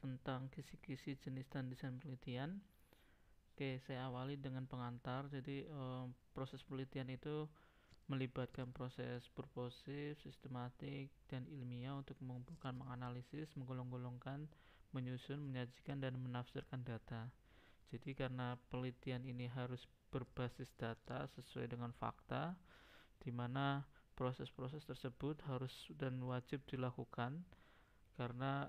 tentang kisi-kisi jenis dan desain penelitian. Oke, saya awali dengan pengantar. Jadi um, proses penelitian itu melibatkan proses purposif, sistematik, dan ilmiah untuk mengumpulkan, menganalisis, menggolong-golongkan, menyusun, menyajikan, dan menafsirkan data. Jadi karena penelitian ini harus berbasis data sesuai dengan fakta, di mana proses-proses tersebut harus dan wajib dilakukan karena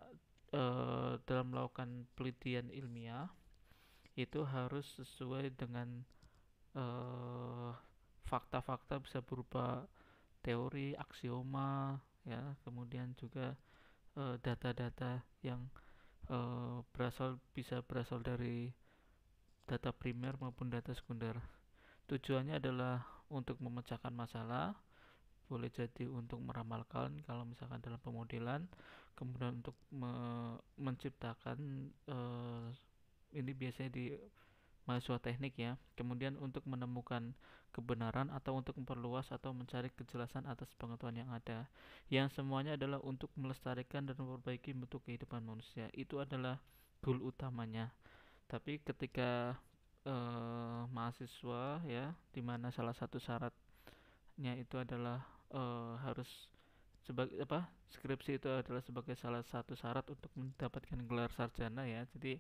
Eh, dalam melakukan penelitian ilmiah itu harus sesuai dengan eh, fakta-fakta uh, bisa berupa teori, aksioma, ya, kemudian juga eh, data-data uh, yang uh, berasal bisa berasal dari data primer maupun data sekunder. Tujuannya adalah untuk memecahkan masalah, boleh jadi untuk meramalkan kalau misalkan dalam pemodelan, kemudian untuk me menciptakan uh, ini biasanya di mahasiswa teknik ya kemudian untuk menemukan kebenaran atau untuk memperluas atau mencari kejelasan atas pengetahuan yang ada yang semuanya adalah untuk melestarikan dan memperbaiki bentuk kehidupan manusia itu adalah goal utamanya tapi ketika uh, mahasiswa ya dimana salah satu syaratnya itu adalah uh, harus sebagai apa skripsi itu adalah sebagai salah satu syarat untuk mendapatkan gelar sarjana ya jadi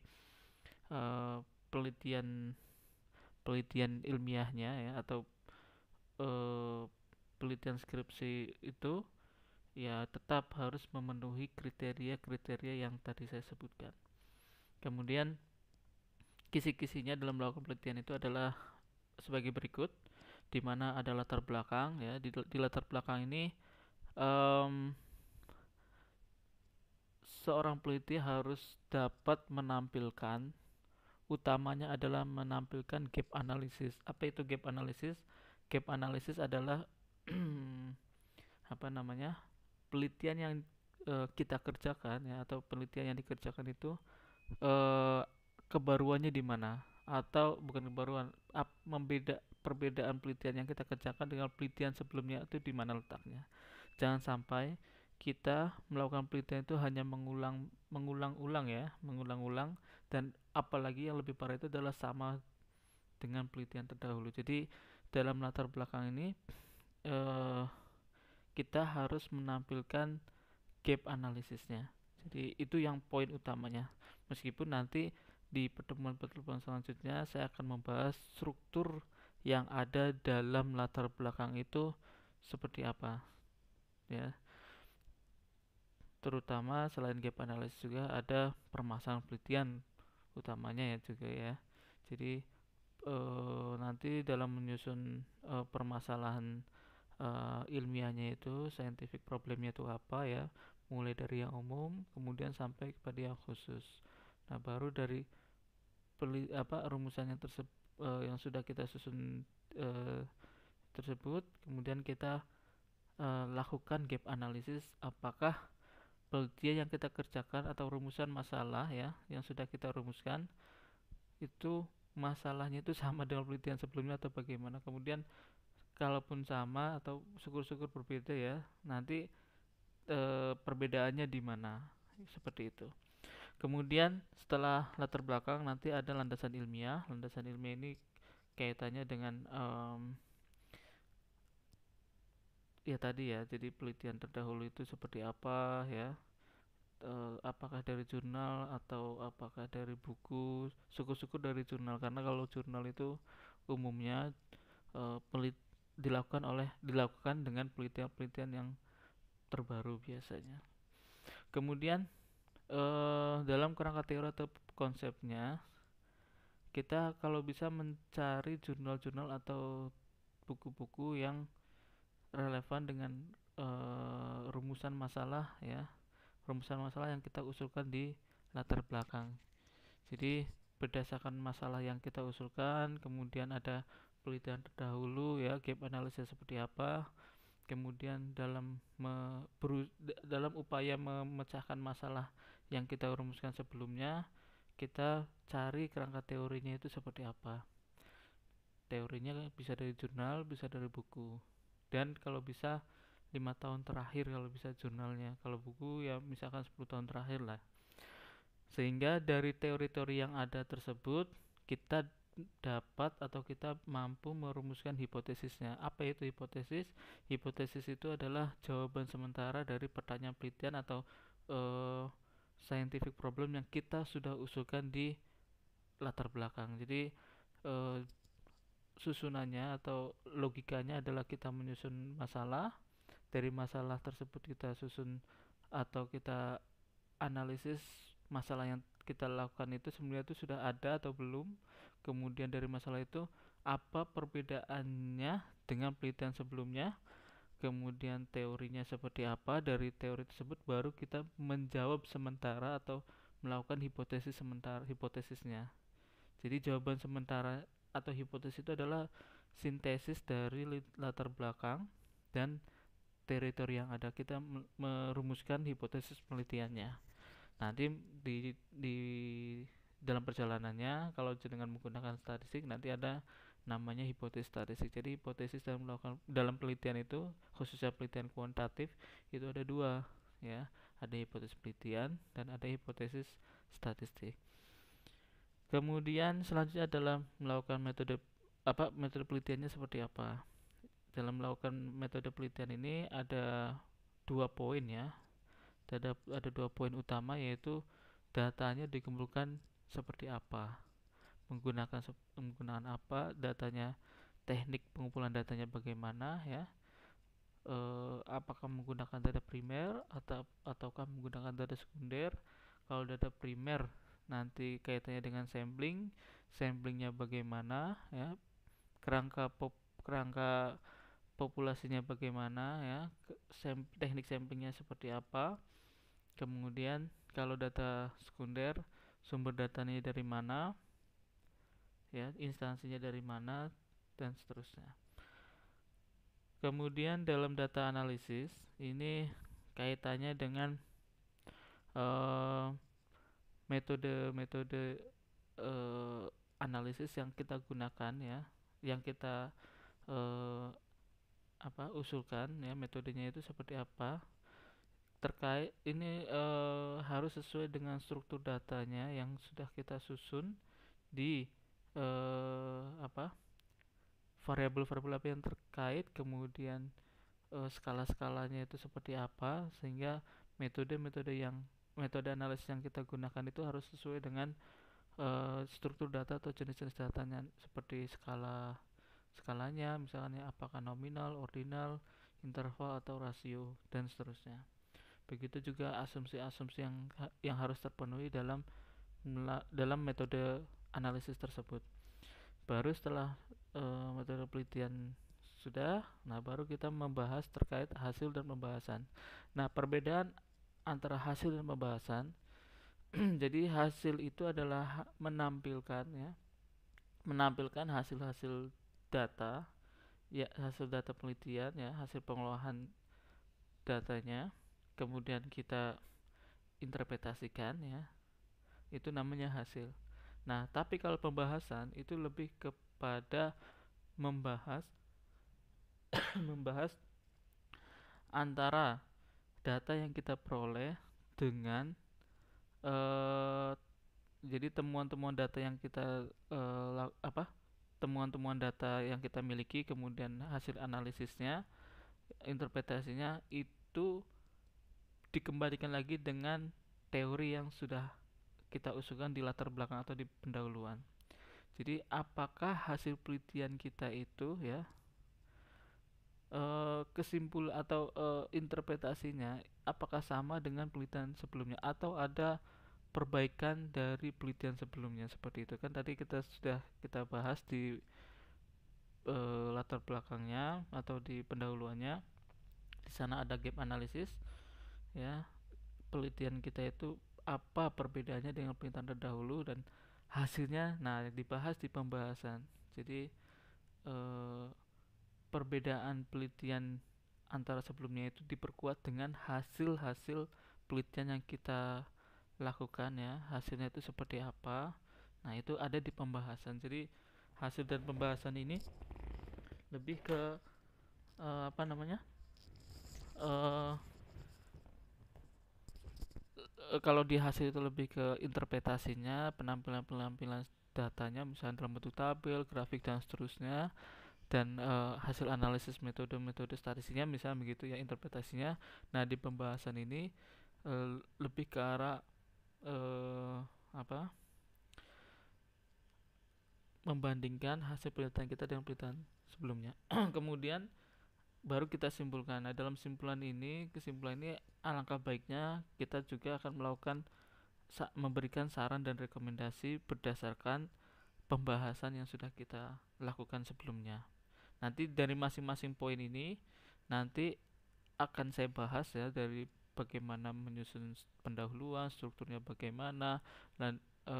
uh, eh, penelitian penelitian ilmiahnya ya atau uh, eh, penelitian skripsi itu ya tetap harus memenuhi kriteria-kriteria yang tadi saya sebutkan kemudian kisi-kisinya dalam melakukan penelitian itu adalah sebagai berikut di mana ada latar belakang ya di, di latar belakang ini um, seorang peliti harus dapat menampilkan utamanya adalah menampilkan gap analisis. Apa itu gap analisis? Gap analisis adalah apa namanya? penelitian yang e, kita kerjakan ya atau penelitian yang dikerjakan itu e, kebaruannya di mana atau bukan kebaruan ap, membeda perbedaan penelitian yang kita kerjakan dengan penelitian sebelumnya itu di mana letaknya jangan sampai kita melakukan penelitian itu hanya mengulang mengulang-ulang ya mengulang-ulang dan apalagi yang lebih parah itu adalah sama dengan penelitian terdahulu jadi dalam latar belakang ini eh, kita harus menampilkan gap analisisnya jadi itu yang poin utamanya meskipun nanti di pertemuan-pertemuan selanjutnya saya akan membahas struktur yang ada dalam latar belakang itu seperti apa ya terutama selain gap analysis juga ada permasalahan penelitian utamanya ya juga ya jadi e, nanti dalam menyusun e, permasalahan e, ilmiahnya itu scientific problemnya itu apa ya mulai dari yang umum kemudian sampai kepada yang khusus nah baru dari peli, apa rumusannya tersebut e, yang sudah kita susun e, tersebut kemudian kita Eh, lakukan gap analysis apakah penelitian yang kita kerjakan atau rumusan masalah ya yang sudah kita rumuskan itu masalahnya itu sama dengan penelitian sebelumnya atau bagaimana kemudian kalaupun sama atau syukur-syukur berbeda ya nanti e, perbedaannya di mana seperti itu kemudian setelah latar belakang nanti ada landasan ilmiah landasan ilmiah ini kaitannya dengan um, ya tadi ya jadi penelitian terdahulu itu seperti apa ya e, apakah dari jurnal atau apakah dari buku suku-suku dari jurnal karena kalau jurnal itu umumnya e, pelit dilakukan oleh dilakukan dengan penelitian-penelitian yang terbaru biasanya kemudian e, dalam kerangka teori atau konsepnya kita kalau bisa mencari jurnal-jurnal atau buku-buku yang relevan dengan uh, rumusan masalah ya rumusan masalah yang kita usulkan di latar belakang jadi berdasarkan masalah yang kita usulkan kemudian ada penelitian terdahulu ya gap analisis seperti apa kemudian dalam me, beru, dalam upaya memecahkan masalah yang kita rumuskan sebelumnya kita cari kerangka teorinya itu seperti apa teorinya bisa dari jurnal bisa dari buku dan kalau bisa lima tahun terakhir kalau bisa jurnalnya kalau buku ya misalkan 10 tahun terakhir lah sehingga dari teori-teori yang ada tersebut kita dapat atau kita mampu merumuskan hipotesisnya apa itu hipotesis hipotesis itu adalah jawaban sementara dari pertanyaan penelitian atau uh, scientific problem yang kita sudah usulkan di latar belakang jadi uh, susunannya atau logikanya adalah kita menyusun masalah dari masalah tersebut kita susun atau kita analisis masalah yang kita lakukan itu sebenarnya itu sudah ada atau belum kemudian dari masalah itu apa perbedaannya dengan penelitian sebelumnya kemudian teorinya seperti apa dari teori tersebut baru kita menjawab sementara atau melakukan hipotesis sementara hipotesisnya jadi jawaban sementara atau hipotesis itu adalah sintesis dari latar belakang dan teritori yang ada kita merumuskan hipotesis penelitiannya nanti di di dalam perjalanannya kalau dengan menggunakan statistik nanti ada namanya hipotesis statistik jadi hipotesis dalam melakukan dalam penelitian itu khususnya penelitian kuantitatif itu ada dua ya ada hipotesis penelitian dan ada hipotesis statistik kemudian selanjutnya adalah melakukan metode apa metode penelitiannya seperti apa dalam melakukan metode penelitian ini ada dua poin ya ada ada dua poin utama yaitu datanya dikumpulkan seperti apa menggunakan menggunakan apa datanya teknik pengumpulan datanya bagaimana ya e, apakah menggunakan data primer atau ataukah menggunakan data sekunder kalau data primer nanti kaitannya dengan sampling samplingnya bagaimana ya kerangka pop, kerangka populasinya bagaimana ya sem teknik samplingnya seperti apa kemudian kalau data sekunder sumber datanya dari mana ya instansinya dari mana dan seterusnya kemudian dalam data analisis ini kaitannya dengan uh, metode-metode uh, eh, analisis yang kita gunakan ya, yang kita uh, apa usulkan ya metodenya itu seperti apa terkait ini e, harus sesuai dengan struktur datanya yang sudah kita susun di e, apa variabel-variabel apa yang terkait kemudian e, skala-skalanya itu seperti apa sehingga metode-metode yang metode analisis yang kita gunakan itu harus sesuai dengan uh, struktur data atau jenis-jenis datanya seperti skala skalanya misalnya apakah nominal, ordinal, interval atau rasio dan seterusnya. Begitu juga asumsi-asumsi yang yang harus terpenuhi dalam dalam metode analisis tersebut. Baru setelah e, metode penelitian sudah, nah baru kita membahas terkait hasil dan pembahasan. Nah, perbedaan antara hasil dan pembahasan. Jadi hasil itu adalah menampilkan ya, menampilkan hasil-hasil data, ya hasil data penelitian ya, hasil pengolahan datanya. Kemudian kita interpretasikan ya, itu namanya hasil. Nah, tapi kalau pembahasan itu lebih kepada membahas membahas antara data yang kita peroleh dengan uh, jadi temuan-temuan data yang kita uh, apa temuan-temuan data yang kita miliki kemudian hasil analisisnya interpretasinya itu dikembalikan lagi dengan teori yang sudah kita usulkan di latar belakang atau di pendahuluan. Jadi apakah hasil penelitian kita itu ya kesimpul eh, kesimpul atau uh, interpretasinya apakah sama dengan penelitian sebelumnya atau ada perbaikan dari penelitian sebelumnya seperti itu kan tadi kita sudah kita bahas di uh, latar belakangnya atau di pendahuluannya di sana ada gap analisis ya penelitian kita itu apa perbedaannya dengan penelitian terdahulu dan hasilnya nah dibahas di pembahasan jadi eh, perbedaan penelitian antara sebelumnya itu diperkuat dengan hasil-hasil penelitian yang kita lakukan ya hasilnya itu seperti apa nah itu ada di pembahasan jadi hasil dan pembahasan ini lebih ke uh, apa namanya uh, kalau di hasil itu lebih ke interpretasinya penampilan penampilan datanya misalnya dalam bentuk tabel grafik dan seterusnya dan uh, hasil analisis metode-metode statistiknya misalnya begitu ya interpretasinya nah di pembahasan ini uh, lebih ke arah uh, apa membandingkan hasil penelitian kita dengan penelitian sebelumnya kemudian baru kita simpulkan nah dalam simpulan ini kesimpulan ini alangkah baiknya kita juga akan melakukan sa memberikan saran dan rekomendasi berdasarkan pembahasan yang sudah kita lakukan sebelumnya. Nanti dari masing-masing poin ini nanti akan saya bahas ya dari bagaimana menyusun pendahuluan, strukturnya bagaimana dan e,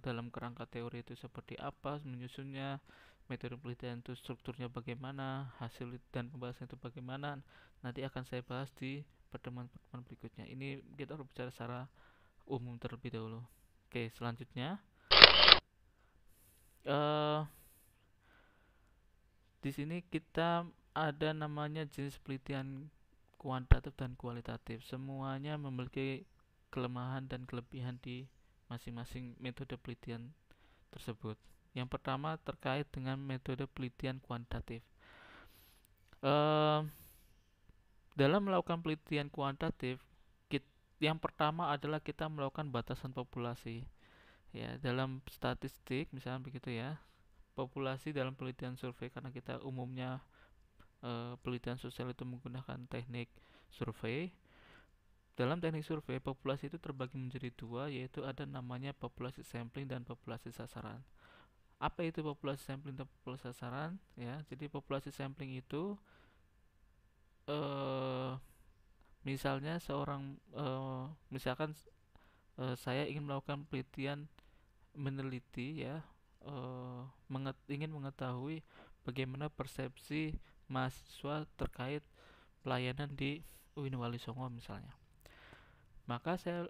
dalam kerangka teori itu seperti apa, menyusunnya, metode penelitian itu strukturnya bagaimana, hasil dan pembahasan itu bagaimana. Nanti akan saya bahas di pertemuan-pertemuan berikutnya. Ini kita harus bicara secara umum terlebih dahulu. Oke, selanjutnya uh, di sini kita ada namanya jenis penelitian kuantitatif dan kualitatif. Semuanya memiliki kelemahan dan kelebihan di masing-masing metode penelitian tersebut. Yang pertama terkait dengan metode penelitian kuantitatif. Uh, dalam melakukan penelitian kuantitatif, yang pertama adalah kita melakukan batasan populasi. Ya, dalam statistik misalnya begitu ya populasi dalam penelitian survei karena kita umumnya e, penelitian sosial itu menggunakan teknik survei. Dalam teknik survei, populasi itu terbagi menjadi dua, yaitu ada namanya populasi sampling dan populasi sasaran. Apa itu populasi sampling dan populasi sasaran? Ya, jadi populasi sampling itu eh, misalnya seorang eh, misalkan eh, saya ingin melakukan penelitian meneliti ya uh, menget ingin mengetahui bagaimana persepsi mahasiswa terkait pelayanan di UIN Wali Songo misalnya. Maka saya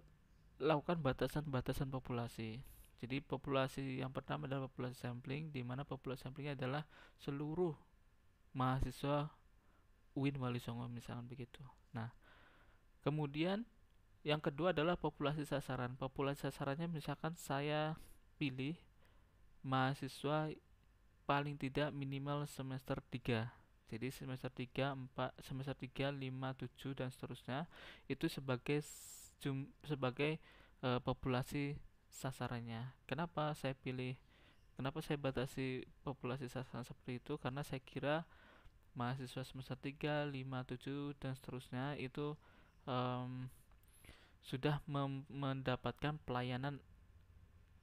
lakukan batasan-batasan populasi. Jadi populasi yang pertama adalah populasi sampling di mana populasi samplingnya adalah seluruh mahasiswa UIN Wali Songo misalnya begitu. Nah, kemudian yang kedua adalah populasi sasaran. Populasi sasarannya misalkan saya pilih mahasiswa paling tidak minimal semester 3 jadi semester 3, 4, semester 3, 5, 7 dan seterusnya itu sebagai jum, sebagai e, populasi sasarannya. Kenapa saya pilih kenapa saya batasi populasi sasaran seperti itu? Karena saya kira mahasiswa semester 3, 5, 7 dan seterusnya itu e, sudah mendapatkan pelayanan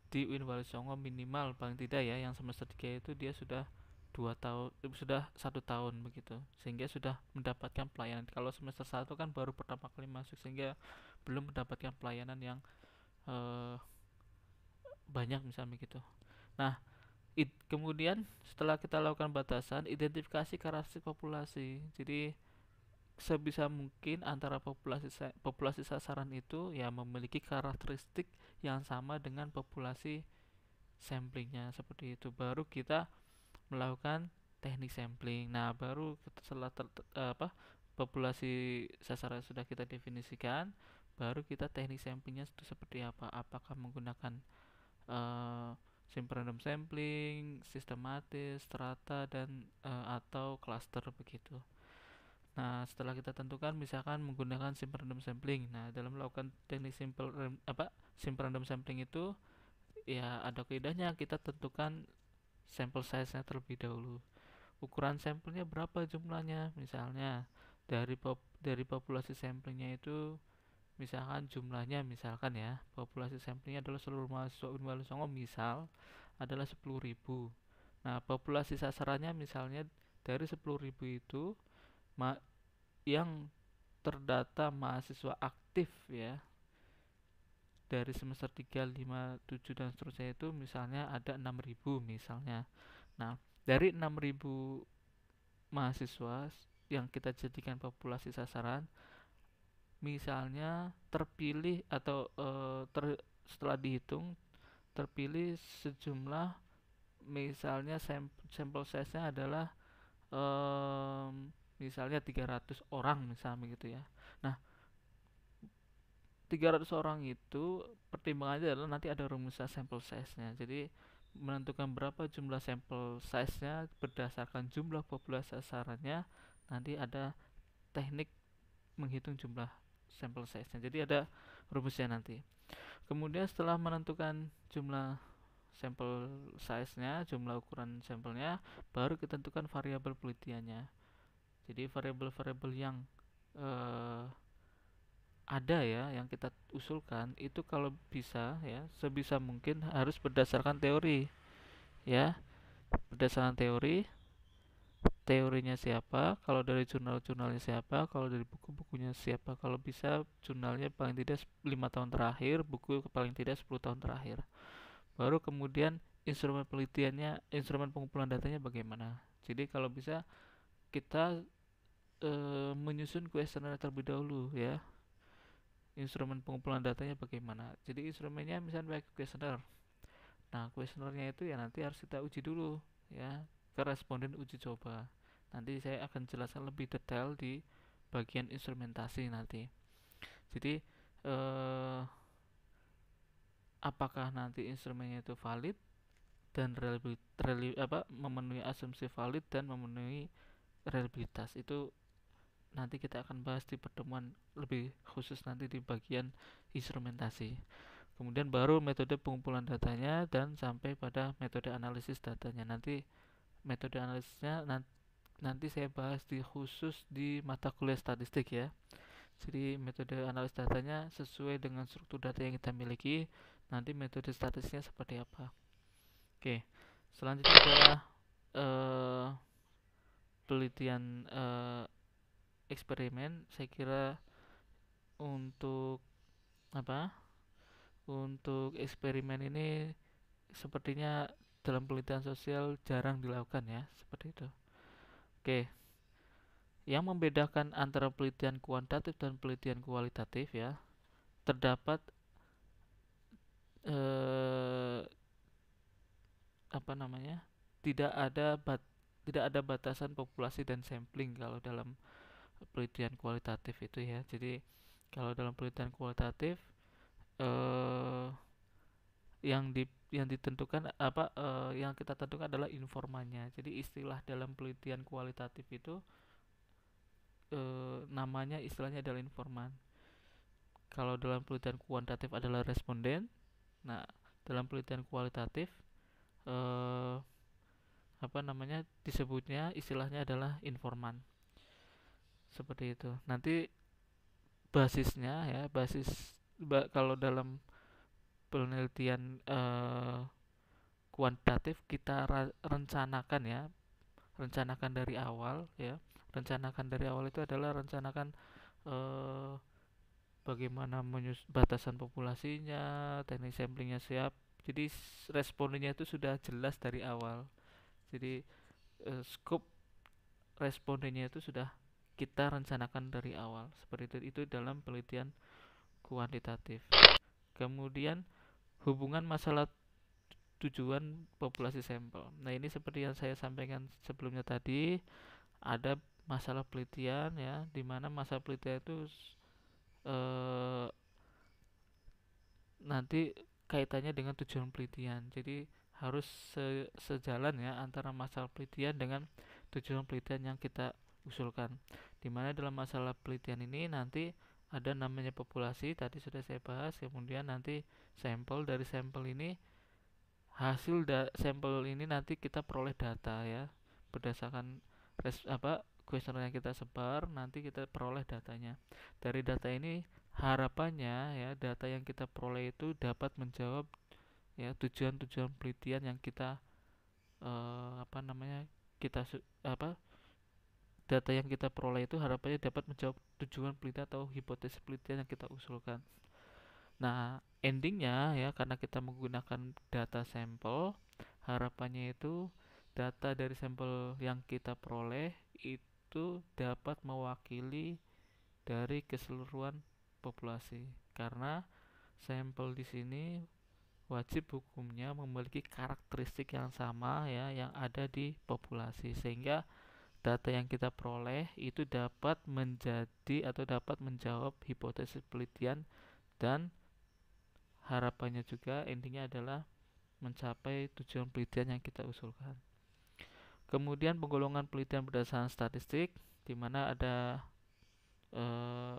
di Universitas Songo minimal paling tidak ya yang semester 3 itu dia sudah dua tahun sudah satu tahun begitu sehingga sudah mendapatkan pelayanan kalau semester satu kan baru pertama kali masuk sehingga belum mendapatkan pelayanan yang eh, banyak misalnya begitu nah it, kemudian setelah kita lakukan batasan identifikasi karakteristik populasi jadi sebisa mungkin antara populasi populasi sasaran itu ya memiliki karakteristik yang sama dengan populasi samplingnya seperti itu baru kita melakukan teknik sampling nah baru setelah ter, ter, apa populasi sasaran sudah kita definisikan baru kita teknik samplingnya itu seperti apa apakah menggunakan uh, eh, simple random sampling sistematis strata dan uh, atau cluster begitu Nah, setelah kita tentukan misalkan menggunakan simple random sampling. Nah, dalam melakukan teknik simple apa simple random sampling itu ya ada kaidahnya kita tentukan sampel size-nya terlebih dahulu. Ukuran sampelnya berapa jumlahnya? Misalnya dari pop, dari populasi samplingnya itu misalkan jumlahnya misalkan ya populasi samplingnya adalah seluruh mahasiswa Unwali Songo misal adalah 10.000 nah populasi sasarannya misalnya dari 10.000 itu ma yang terdata mahasiswa aktif ya dari semester 3, 5, 7 dan seterusnya itu misalnya ada 6000 misalnya. Nah, dari 6000 mahasiswa yang kita jadikan populasi sasaran misalnya terpilih atau e, ter, setelah dihitung terpilih sejumlah misalnya sampel, sampel size-nya adalah misalnya 300 orang misalnya gitu ya nah 300 orang itu pertimbangannya adalah nanti ada rumusnya sampel size-nya. Jadi menentukan berapa jumlah sampel size-nya berdasarkan jumlah populasi sasarannya. Nanti ada teknik menghitung jumlah sampel size-nya. Jadi ada rumusnya nanti. Kemudian setelah menentukan jumlah sampel size-nya, jumlah ukuran sampelnya, baru ditentukan variabel penelitiannya jadi variabel-variabel yang uh, ada ya yang kita usulkan itu kalau bisa ya sebisa mungkin harus berdasarkan teori ya berdasarkan teori teorinya siapa kalau dari jurnal-jurnalnya siapa kalau dari buku-bukunya siapa kalau bisa jurnalnya paling tidak lima tahun terakhir buku paling tidak 10 tahun terakhir baru kemudian instrumen penelitiannya instrumen pengumpulan datanya bagaimana jadi kalau bisa kita Eh, menyusun kuesioner terlebih dahulu ya instrumen pengumpulan datanya bagaimana jadi instrumennya misalnya pakai kuesioner nah kuesionernya itu ya nanti harus kita uji dulu ya ke responden uji coba nanti saya akan jelaskan lebih detail di bagian instrumentasi nanti jadi eh, apakah nanti instrumennya itu valid dan reliabilitas reli, apa memenuhi asumsi valid dan memenuhi reliabilitas itu nanti kita akan bahas di pertemuan lebih khusus nanti di bagian instrumentasi. Kemudian baru metode pengumpulan datanya dan sampai pada metode analisis datanya. Nanti metode analisisnya nanti, saya bahas di khusus di mata kuliah statistik ya. Jadi metode analis datanya sesuai dengan struktur data yang kita miliki. Nanti metode statistiknya seperti apa. Oke, selanjutnya adalah uh, penelitian uh, eksperimen saya kira untuk apa untuk eksperimen ini sepertinya dalam penelitian sosial jarang dilakukan ya seperti itu oke yang membedakan antara penelitian kuantitatif dan penelitian kualitatif ya terdapat eh, apa namanya tidak ada bat, tidak ada batasan populasi dan sampling kalau dalam penelitian kualitatif itu ya jadi kalau dalam penelitian kualitatif eh, yang di yang ditentukan apa eh, yang kita tentukan adalah informannya jadi istilah dalam penelitian kualitatif itu eh, namanya istilahnya adalah informan kalau dalam penelitian kuantitatif adalah responden nah dalam penelitian kualitatif eh, apa namanya disebutnya istilahnya adalah informan seperti itu nanti basisnya ya basis ba kalau dalam penelitian uh, kuantitatif kita rencanakan ya rencanakan dari awal ya rencanakan dari awal itu adalah rencanakan uh, bagaimana menyus batasan populasinya teknik samplingnya siap jadi respondennya itu sudah jelas dari awal jadi uh, scope respondennya itu sudah kita rencanakan dari awal seperti itu, itu dalam penelitian kuantitatif kemudian hubungan masalah tujuan populasi sampel nah ini seperti yang saya sampaikan sebelumnya tadi ada masalah penelitian ya di mana masalah penelitian itu eh, nanti kaitannya dengan tujuan penelitian jadi harus se sejalan ya antara masalah penelitian dengan tujuan penelitian yang kita usulkan dimana dalam masalah penelitian ini nanti ada namanya populasi tadi sudah saya bahas kemudian nanti sampel dari sampel ini hasil da sampel ini nanti kita peroleh data ya berdasarkan res apa kuesioner yang kita sebar nanti kita peroleh datanya dari data ini harapannya ya data yang kita peroleh itu dapat menjawab ya tujuan-tujuan penelitian yang kita eh, apa namanya kita apa Data yang kita peroleh itu harapannya dapat menjawab tujuan penelitian atau hipotesis penelitian yang kita usulkan. Nah, endingnya ya karena kita menggunakan data sampel, harapannya itu data dari sampel yang kita peroleh itu dapat mewakili dari keseluruhan populasi karena sampel di sini wajib hukumnya memiliki karakteristik yang sama ya yang ada di populasi sehingga data yang kita peroleh itu dapat menjadi atau dapat menjawab hipotesis penelitian dan harapannya juga intinya adalah mencapai tujuan penelitian yang kita usulkan. Kemudian penggolongan penelitian berdasarkan statistik di mana ada eh,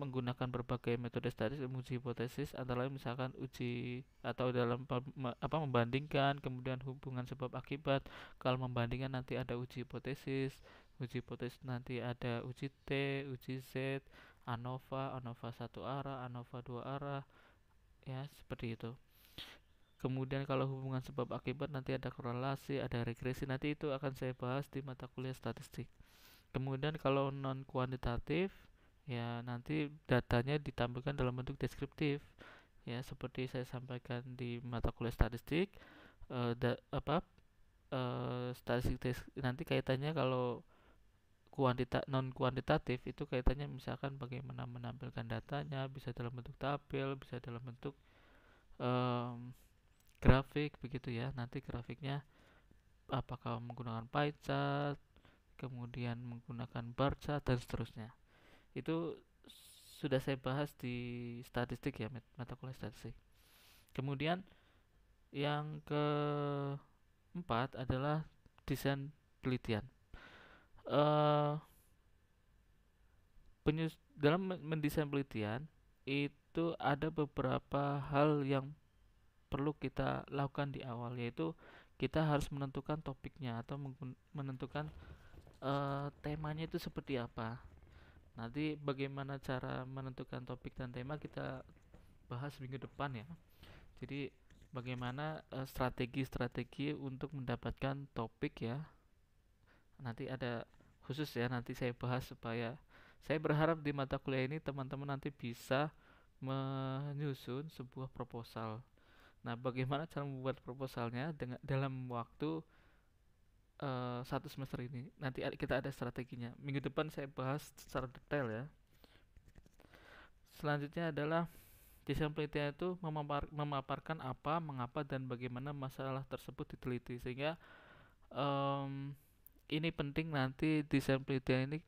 menggunakan berbagai metode statis uji hipotesis antara lain misalkan uji atau dalam apa membandingkan kemudian hubungan sebab akibat kalau membandingkan nanti ada uji hipotesis uji hipotesis nanti ada uji T uji Z ANOVA ANOVA satu arah ANOVA dua arah ya seperti itu Kemudian kalau hubungan sebab akibat nanti ada korelasi, ada regresi. Nanti itu akan saya bahas di mata kuliah statistik. Kemudian kalau non kuantitatif ya nanti datanya ditampilkan dalam bentuk deskriptif ya seperti saya sampaikan di mata kuliah statistik uh, da, apa uh, statistik nanti kaitannya kalau kuantita non kuantitatif itu kaitannya misalkan bagaimana menampilkan datanya bisa dalam bentuk tabel bisa dalam bentuk um, grafik begitu ya nanti grafiknya apakah menggunakan pie chart kemudian menggunakan bar chart dan seterusnya itu sudah saya bahas di statistik ya mata kuliah statistik kemudian yang keempat adalah desain penelitian uh, penyus dalam mendesain penelitian itu ada beberapa hal yang perlu kita lakukan di awal yaitu kita harus menentukan topiknya atau menentukan uh, temanya itu seperti apa Nanti bagaimana cara menentukan topik dan tema kita bahas minggu depan ya. Jadi bagaimana eh, strategi-strategi uh, untuk mendapatkan topik ya. Nanti ada khusus ya nanti saya bahas supaya saya berharap di mata kuliah ini teman-teman nanti bisa menyusun sebuah proposal. Nah, bagaimana cara membuat proposalnya dengan dalam waktu uh, satu semester ini. Nanti kita ada strateginya. Minggu depan saya bahas secara detail ya. Selanjutnya adalah desain penelitian itu memapar, memaparkan apa, mengapa, dan bagaimana masalah tersebut diteliti. Sehingga um, ini penting nanti desain penelitian ini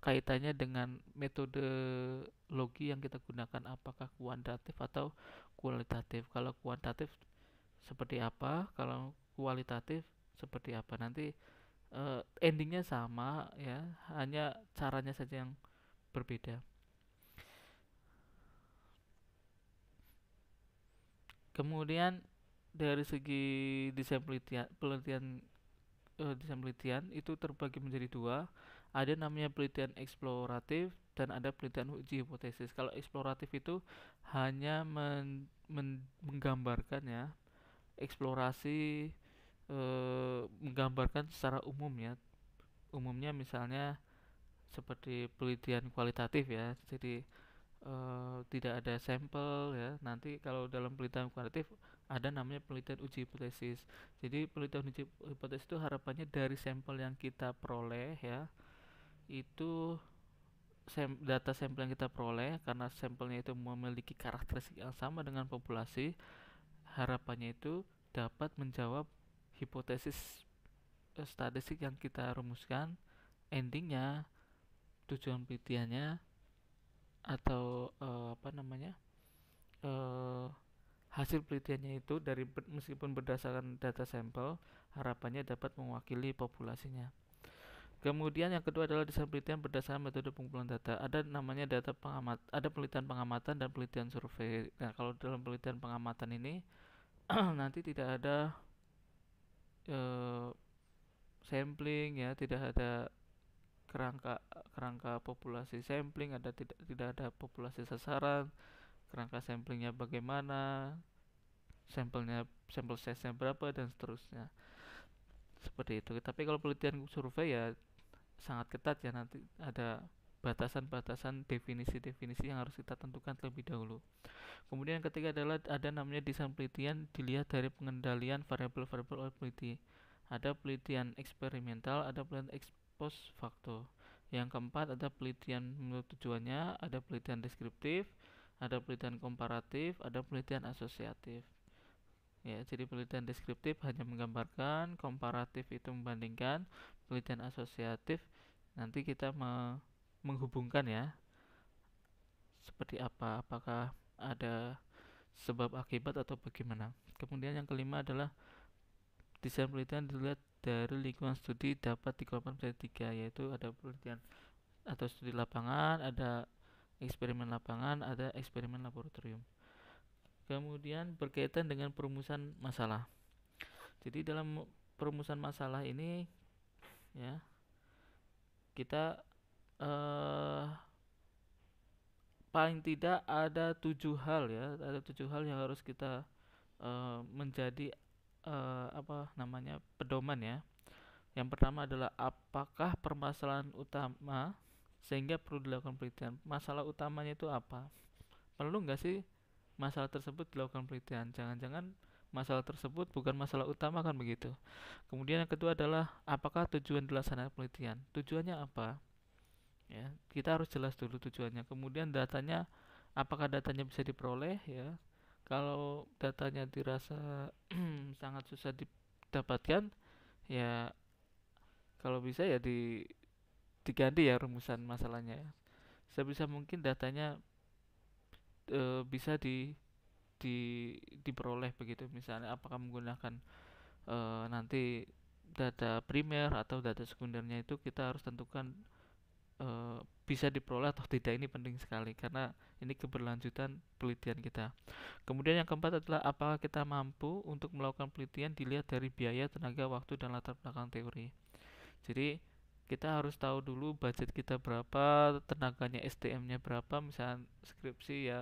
kaitannya dengan metode logi yang kita gunakan apakah kuantitatif atau kualitatif kalau kuantitatif seperti apa kalau kualitatif seperti apa nanti uh, endingnya sama ya hanya caranya saja yang berbeda kemudian dari segi desain penelitian penelitian uh, eh, desain penelitian itu terbagi menjadi dua ada namanya penelitian eksploratif dan ada penelitian uji hipotesis kalau eksploratif itu hanya men, men, menggambarkan ya eksplorasi e, menggambarkan secara umum ya umumnya misalnya seperti penelitian kualitatif ya jadi e, tidak ada sampel ya nanti kalau dalam penelitian kualitatif ada namanya penelitian uji hipotesis jadi penelitian uji hipotesis itu harapannya dari sampel yang kita peroleh ya itu sem data sampel yang kita peroleh karena sampelnya itu memiliki karakteristik yang sama dengan populasi harapannya itu dapat menjawab hipotesis eh, statistik yang kita rumuskan endingnya tujuan penelitiannya atau uh, apa namanya uh, hasil penelitiannya itu dari meskipun berdasarkan data sampel harapannya dapat mewakili populasinya kemudian yang kedua adalah desain penelitian berdasarkan metode pengumpulan data ada namanya data pengamat ada penelitian pengamatan dan penelitian survei nah kalau dalam penelitian pengamatan ini nanti tidak ada uh, sampling ya tidak ada kerangka kerangka populasi sampling ada tidak tidak ada populasi sasaran kerangka samplingnya bagaimana sampelnya sampel size-nya berapa dan seterusnya seperti itu tapi kalau penelitian survei ya sangat ketat ya nanti ada batasan-batasan definisi-definisi yang harus kita tentukan terlebih dahulu. Kemudian yang ketiga adalah ada namanya desain penelitian dilihat dari pengendalian variabel-variabel oleh peneliti. Ada penelitian eksperimental, ada penelitian ex post facto. Yang keempat ada penelitian menurut tujuannya, ada penelitian deskriptif, ada penelitian komparatif, ada penelitian asosiatif. Ya, jadi penelitian deskriptif hanya menggambarkan, komparatif itu membandingkan, penelitian asosiatif nanti kita me menghubungkan ya seperti apa apakah ada sebab akibat atau bagaimana kemudian yang kelima adalah desain penelitian dilihat dari lingkungan studi dapat dikelompokkan menjadi tiga yaitu ada penelitian atau studi lapangan ada eksperimen lapangan ada eksperimen laboratorium kemudian berkaitan dengan perumusan masalah jadi dalam perumusan masalah ini ya kita Eh, paling tidak ada tujuh hal ya ada tujuh hal yang harus kita uh, menjadi uh, apa namanya pedoman ya yang pertama adalah apakah permasalahan utama sehingga perlu dilakukan penelitian masalah utamanya itu apa perlu nggak sih masalah tersebut dilakukan penelitian jangan-jangan masalah tersebut bukan masalah utama kan begitu kemudian yang kedua adalah apakah tujuan dilaksanakan penelitian tujuannya apa ya kita harus jelas dulu tujuannya kemudian datanya apakah datanya bisa diperoleh ya kalau datanya dirasa sangat susah didapatkan ya kalau bisa ya di diganti ya rumusan masalahnya ya. sebisa mungkin datanya e, bisa di di diperoleh begitu misalnya apakah menggunakan e, nanti data primer atau data sekundernya itu kita harus tentukan e, bisa diperoleh atau tidak ini penting sekali karena ini keberlanjutan penelitian kita. Kemudian yang keempat adalah apakah kita mampu untuk melakukan penelitian dilihat dari biaya, tenaga, waktu dan latar belakang teori. Jadi kita harus tahu dulu budget kita berapa, tenaganya STM-nya berapa, misalnya skripsi ya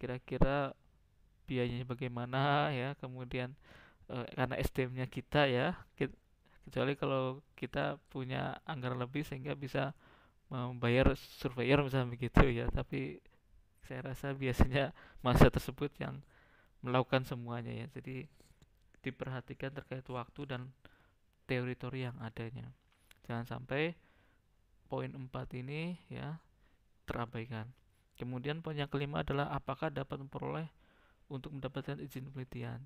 kira-kira biayanya bagaimana ya, kemudian e, karena STM-nya kita ya, kita, kecuali kalau kita punya anggaran lebih sehingga bisa membayar surveyor misalnya begitu ya tapi saya rasa biasanya masa tersebut yang melakukan semuanya ya jadi diperhatikan terkait waktu dan teritori yang adanya jangan sampai poin empat ini ya terabaikan kemudian poin yang kelima adalah apakah dapat memperoleh untuk mendapatkan izin penelitian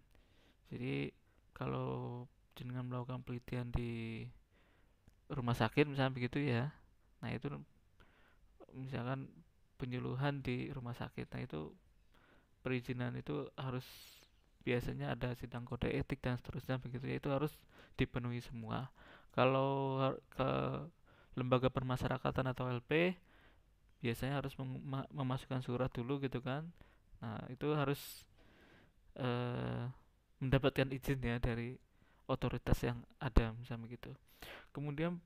jadi kalau dengan melakukan penelitian di rumah sakit misalnya begitu ya nah itu misalkan penyuluhan di rumah sakit nah itu perizinan itu harus biasanya ada sidang kode etik dan seterusnya begitu ya itu harus dipenuhi semua kalau ke lembaga permasyarakatan atau LP biasanya harus mem memasukkan surat dulu gitu kan nah itu harus eh, mendapatkan izin ya dari otoritas yang ada misalnya gitu kemudian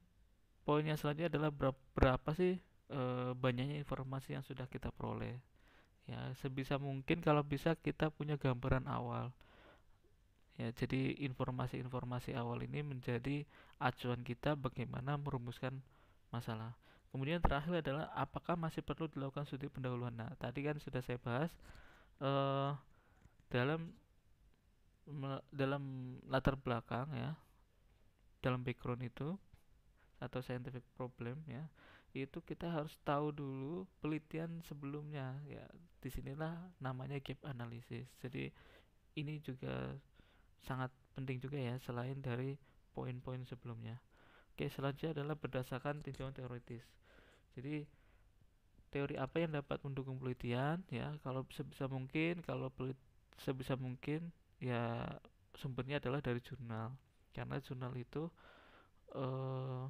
poin yang selanjutnya adalah berapa, sih e, banyaknya informasi yang sudah kita peroleh ya sebisa mungkin kalau bisa kita punya gambaran awal ya jadi informasi-informasi awal ini menjadi acuan kita bagaimana merumuskan masalah kemudian terakhir adalah apakah masih perlu dilakukan studi pendahuluan nah tadi kan sudah saya bahas e, dalam dalam latar belakang ya dalam background itu atau scientific problem ya itu kita harus tahu dulu penelitian sebelumnya ya disinilah namanya gap analysis jadi ini juga sangat penting juga ya selain dari poin-poin sebelumnya oke selanjutnya adalah berdasarkan tinjauan teoritis jadi teori apa yang dapat mendukung penelitian ya kalau sebisa mungkin kalau sebisa mungkin ya sumbernya adalah dari jurnal karena jurnal itu uh,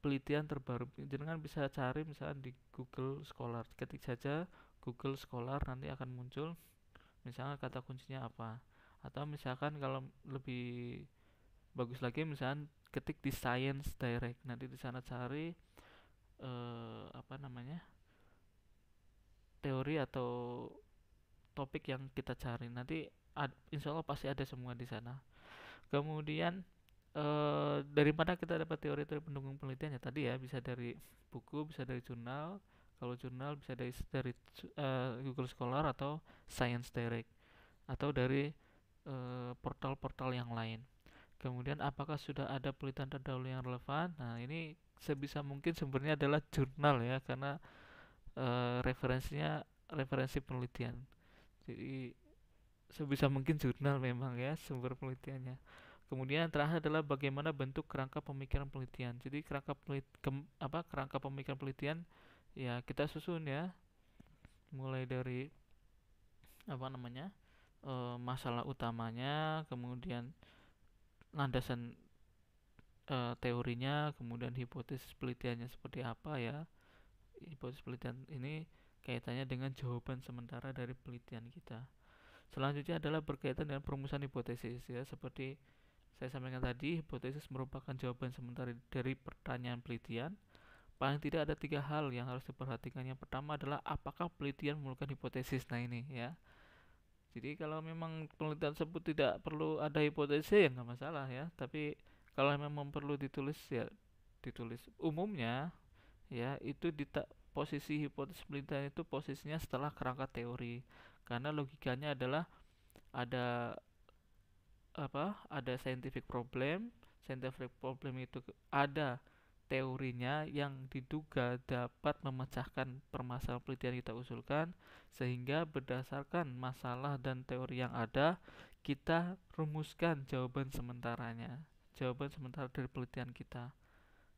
penelitian terbaru jenengan bisa cari misalkan di Google Scholar ketik saja Google Scholar nanti akan muncul misalnya kata kuncinya apa atau misalkan kalau lebih bagus lagi misalkan ketik di Science Direct nanti di sana cari eh, apa namanya teori atau topik yang kita cari nanti ad, insya Allah pasti ada semua di sana kemudian eh, dari mana kita dapat teori-teori pendukung penelitian ya tadi ya bisa dari buku bisa dari jurnal kalau jurnal bisa dari dari uh, Google Scholar atau Science Direct atau dari eh, portal-portal uh, yang lain kemudian apakah sudah ada penelitian terdahulu yang relevan nah ini sebisa mungkin sumbernya adalah jurnal ya karena uh, referensinya referensi penelitian jadi sebisa mungkin jurnal memang ya sumber penelitiannya Kemudian yang terakhir adalah bagaimana bentuk kerangka pemikiran penelitian. Jadi kerangka pelit, ke, apa kerangka pemikiran penelitian ya kita susun ya mulai dari apa namanya e, masalah utamanya, kemudian landasan e, teorinya, kemudian hipotesis penelitiannya seperti apa ya. Hipotesis penelitian ini kaitannya dengan jawaban sementara dari penelitian kita. Selanjutnya adalah berkaitan dengan perumusan hipotesis ya seperti saya sampaikan tadi, hipotesis merupakan jawaban sementara dari pertanyaan penelitian. Paling tidak ada tiga hal yang harus diperhatikan. Yang pertama adalah apakah penelitian memerlukan hipotesis. Nah ini ya. Jadi kalau memang penelitian tersebut tidak perlu ada hipotesis ya nggak masalah ya. Tapi kalau memang perlu ditulis ya ditulis. Umumnya ya itu di posisi hipotesis penelitian itu posisinya setelah kerangka teori karena logikanya adalah ada apa ada scientific problem scientific problem itu ada teorinya yang diduga dapat memecahkan permasalahan penelitian kita usulkan sehingga berdasarkan masalah dan teori yang ada kita rumuskan jawaban sementaranya jawaban sementara dari penelitian kita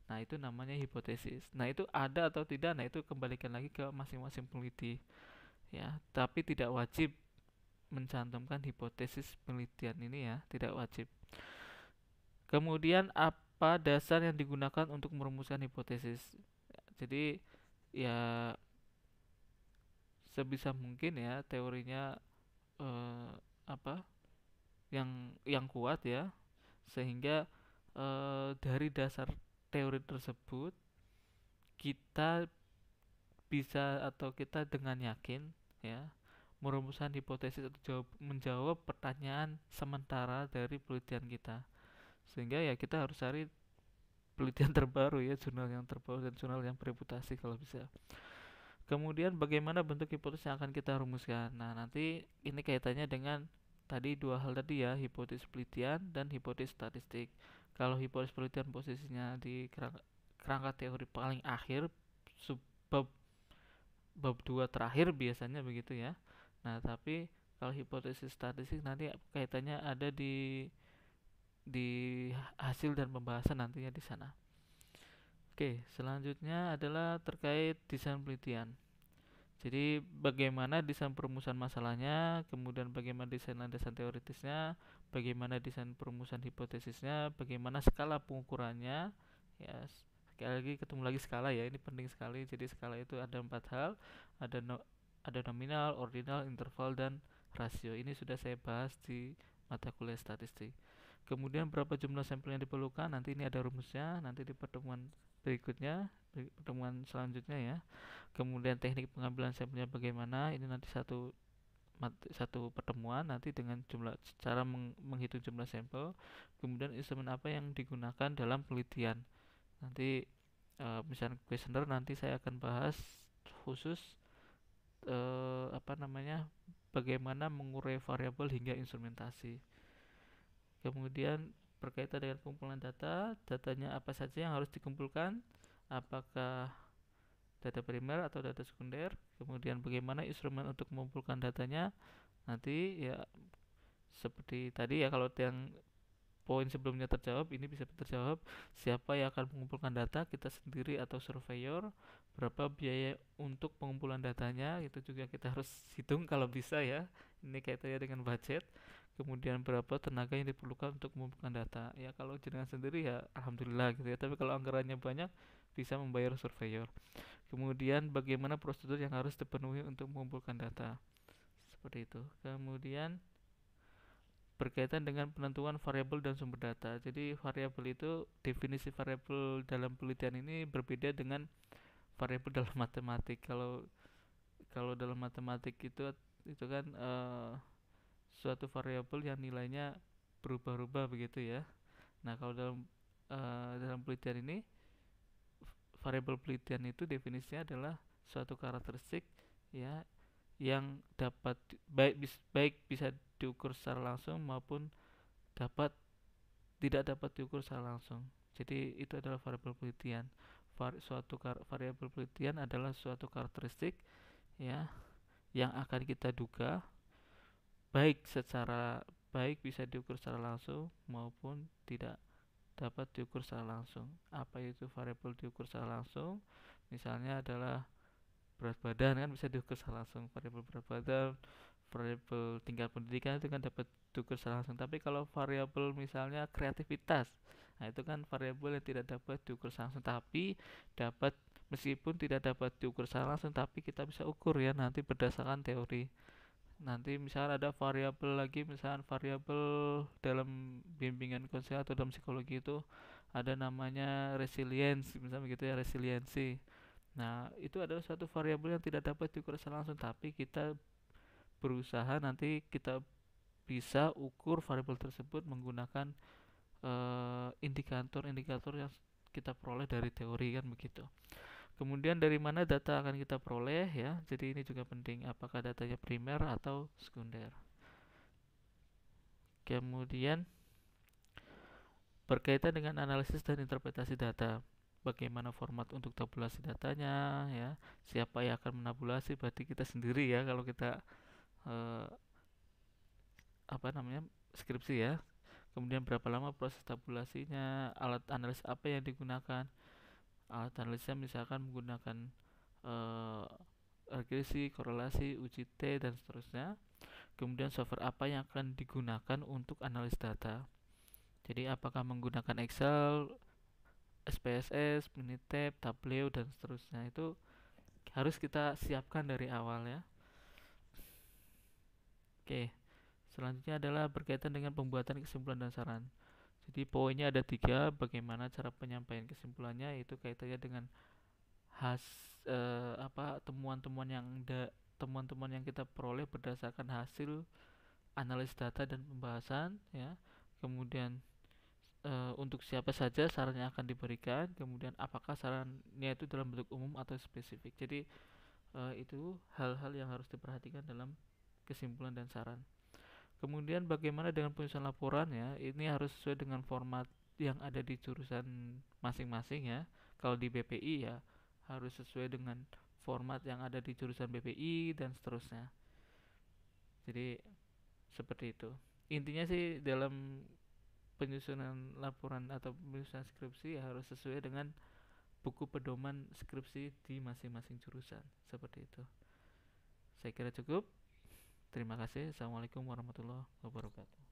nah itu namanya hipotesis nah itu ada atau tidak nah itu kembalikan lagi ke masing-masing peneliti ya tapi tidak wajib mencantumkan hipotesis penelitian ini ya, tidak wajib. Kemudian apa dasar yang digunakan untuk merumuskan hipotesis? Jadi ya sebisa mungkin ya teorinya eh, apa yang yang kuat ya sehingga eh, dari dasar teori tersebut kita bisa atau kita dengan yakin ya merumuskan hipotesis atau jawab, menjawab pertanyaan sementara dari penelitian kita sehingga ya kita harus cari penelitian terbaru ya jurnal yang terbaru dan jurnal yang bereputasi kalau bisa kemudian bagaimana bentuk hipotesis yang akan kita rumuskan nah nanti ini kaitannya dengan tadi dua hal tadi ya hipotesis penelitian dan hipotesis statistik kalau hipotesis penelitian posisinya di kerangka, kerangka teori paling akhir subbab bab dua terakhir biasanya begitu ya Nah, tapi kalau hipotesis statistik nanti kaitannya ada di di hasil dan pembahasan nantinya di sana. Oke, selanjutnya adalah terkait desain penelitian. Jadi bagaimana desain perumusan masalahnya, kemudian bagaimana desain landasan teoritisnya, bagaimana desain perumusan hipotesisnya, bagaimana skala pengukurannya. Ya, sekali lagi ketemu lagi skala ya, ini penting sekali. Jadi skala itu ada empat hal, ada no, ada nominal, ordinal, interval, dan rasio. Ini sudah saya bahas di mata kuliah statistik. Kemudian berapa jumlah sampel yang diperlukan? Nanti ini ada rumusnya, nanti di pertemuan berikutnya, pertemuan selanjutnya ya. Kemudian teknik pengambilan sampelnya bagaimana? Ini nanti satu satu pertemuan nanti dengan jumlah cara menghitung jumlah sampel, kemudian instrumen apa yang digunakan dalam penelitian. Nanti uh, misalnya questioner nanti saya akan bahas khusus uh, apa namanya bagaimana mengurai variabel hingga instrumentasi. Kemudian berkaitan dengan pengumpulan data, datanya apa saja yang harus dikumpulkan, apakah data primer atau data sekunder, kemudian bagaimana instrumen untuk mengumpulkan datanya. Nanti ya seperti tadi ya kalau yang poin sebelumnya terjawab, ini bisa terjawab siapa yang akan mengumpulkan data, kita sendiri atau surveyor, berapa biaya untuk pengumpulan datanya, itu juga kita harus hitung kalau bisa ya. Ini kaitannya dengan budget. Kemudian berapa tenaga yang diperlukan untuk mengumpulkan data. Ya kalau jenengan sendiri ya alhamdulillah gitu ya. Tapi kalau anggarannya banyak bisa membayar surveyor. Kemudian bagaimana prosedur yang harus dipenuhi untuk mengumpulkan data. Seperti itu. Kemudian berkaitan dengan penentuan variabel dan sumber data. Jadi variabel itu definisi variabel dalam penelitian ini berbeda dengan variabel dalam matematik. Kalau kalau dalam matematik itu itu kan uh, suatu variabel yang nilainya berubah-ubah begitu ya. Nah, kalau dalam uh, dalam penelitian ini variabel penelitian itu definisinya adalah suatu karakteristik ya yang dapat baik baik bisa diukur secara langsung maupun dapat tidak dapat diukur secara langsung. Jadi itu adalah variabel penelitian. Var, suatu variabel penelitian adalah suatu karakteristik ya yang akan kita duga baik secara baik bisa diukur secara langsung maupun tidak dapat diukur secara langsung. Apa itu variabel diukur secara langsung? Misalnya adalah berat badan kan bisa diukur secara langsung variabel berat badan variabel tingkat pendidikan itu kan dapat diukur secara langsung tapi kalau variabel misalnya kreativitas nah itu kan variabel yang tidak dapat diukur secara langsung tapi dapat meskipun tidak dapat diukur secara langsung tapi kita bisa ukur ya nanti berdasarkan teori nanti misal ada variabel lagi misalnya variabel dalam bimbingan konsep atau dalam psikologi itu ada namanya resilience misalnya begitu ya resiliensi Nah, itu adalah suatu variabel yang tidak dapat diukur secara langsung, tapi kita berusaha nanti kita bisa ukur variabel tersebut menggunakan eh, indikator-indikator uh, yang kita peroleh dari teori kan begitu. Kemudian dari mana data akan kita peroleh ya. Jadi ini juga penting apakah datanya primer atau sekunder. Kemudian berkaitan dengan analisis dan interpretasi data bagaimana format untuk tabulasi datanya ya siapa yang akan menabulasi berarti kita sendiri ya kalau kita eh, apa namanya skripsi ya kemudian berapa lama proses tabulasinya alat analis apa yang digunakan alat analisnya misalkan menggunakan eh, regresi korelasi uji t dan seterusnya kemudian software apa yang akan digunakan untuk analis data jadi apakah menggunakan Excel SPSS, Minitab, Tableau dan seterusnya itu harus kita siapkan dari awal ya. Oke, selanjutnya adalah berkaitan dengan pembuatan kesimpulan dan saran. Jadi poinnya ada tiga, bagaimana cara penyampaian kesimpulannya itu kaitannya dengan has eh, apa temuan-temuan yang da, temuan-temuan yang kita peroleh berdasarkan hasil analis data dan pembahasan ya. Kemudian uh, untuk siapa saja saran yang akan diberikan, kemudian apakah sarannya itu dalam bentuk umum atau spesifik. Jadi uh, itu hal-hal yang harus diperhatikan dalam kesimpulan dan saran. Kemudian bagaimana dengan laporan ya Ini harus sesuai dengan format yang ada di jurusan masing-masing ya. Kalau di BPI ya harus sesuai dengan format yang ada di jurusan BPI dan seterusnya. Jadi seperti itu. Intinya sih dalam penyusunan laporan atau penyusunan skripsi ya harus sesuai dengan buku pedoman skripsi di masing-masing jurusan seperti itu saya kira cukup terima kasih assalamualaikum warahmatullahi wabarakatuh